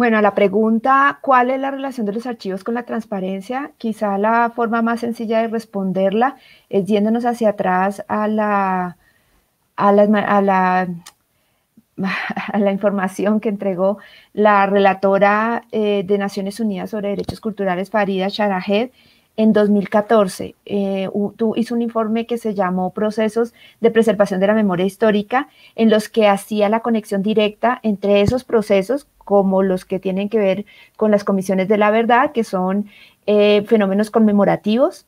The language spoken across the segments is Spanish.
Bueno, a la pregunta, ¿cuál es la relación de los archivos con la transparencia? Quizá la forma más sencilla de responderla es yéndonos hacia atrás a la, a información que entregó la relatora eh, de Naciones Unidas sobre Derechos Culturales, Farida Sharajed, en 2014 eh, tú hizo un informe que se llamó Procesos de Preservación de la Memoria Histórica, en los que hacía la conexión directa entre esos procesos, como los que tienen que ver con las comisiones de la verdad, que son eh, fenómenos conmemorativos,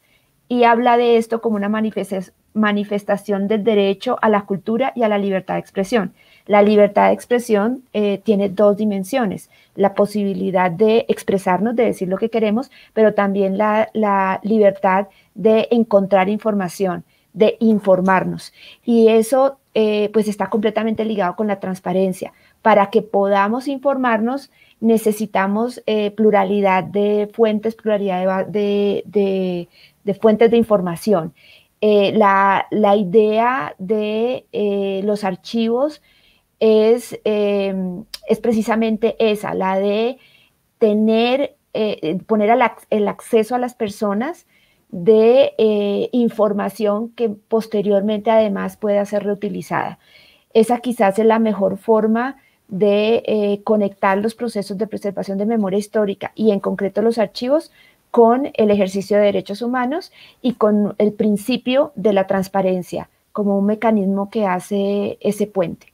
y habla de esto como una manifestación del derecho a la cultura y a la libertad de expresión. La libertad de expresión eh, tiene dos dimensiones, la posibilidad de expresarnos, de decir lo que queremos, pero también la, la libertad de encontrar información, de informarnos. Y eso eh, pues está completamente ligado con la transparencia. Para que podamos informarnos, necesitamos eh, pluralidad de fuentes, pluralidad de, fuentes de información. Eh, la, idea de los archivos em, es, precisamente esa, la de tener, poner el acceso a las personas de eh, información que posteriormente además pueda ser reutilizada. Esa quizás es la mejor forma de eh, conectar los procesos de preservación de memoria histórica y en concreto los archivos con el ejercicio de derechos humanos y con el principio de la transparencia como un mecanismo que hace ese puente.